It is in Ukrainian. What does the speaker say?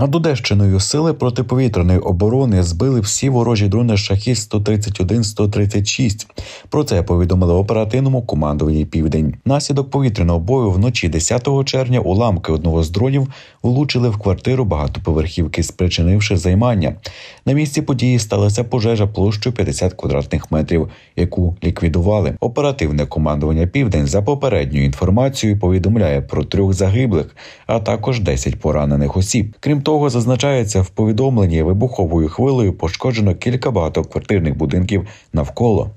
Над Одещиною сили протиповітряної оборони збили всі ворожі дрони шахіст 131 136 Про це повідомили оперативному командуванні Південь. Наслідок повітряного бою вночі 10 червня уламки одного з дронів влучили в квартиру багатоповерхівки, спричинивши займання. На місці події сталася пожежа площою 50 квадратних метрів, яку ліквідували. Оперативне командування Південь за попередньою інформацією повідомляє про трьох загиблих, а також 10 поранених осіб. Крім того, того, зазначається в повідомленні вибуховою хвилею пошкоджено кілька багатоквартирних будинків навколо.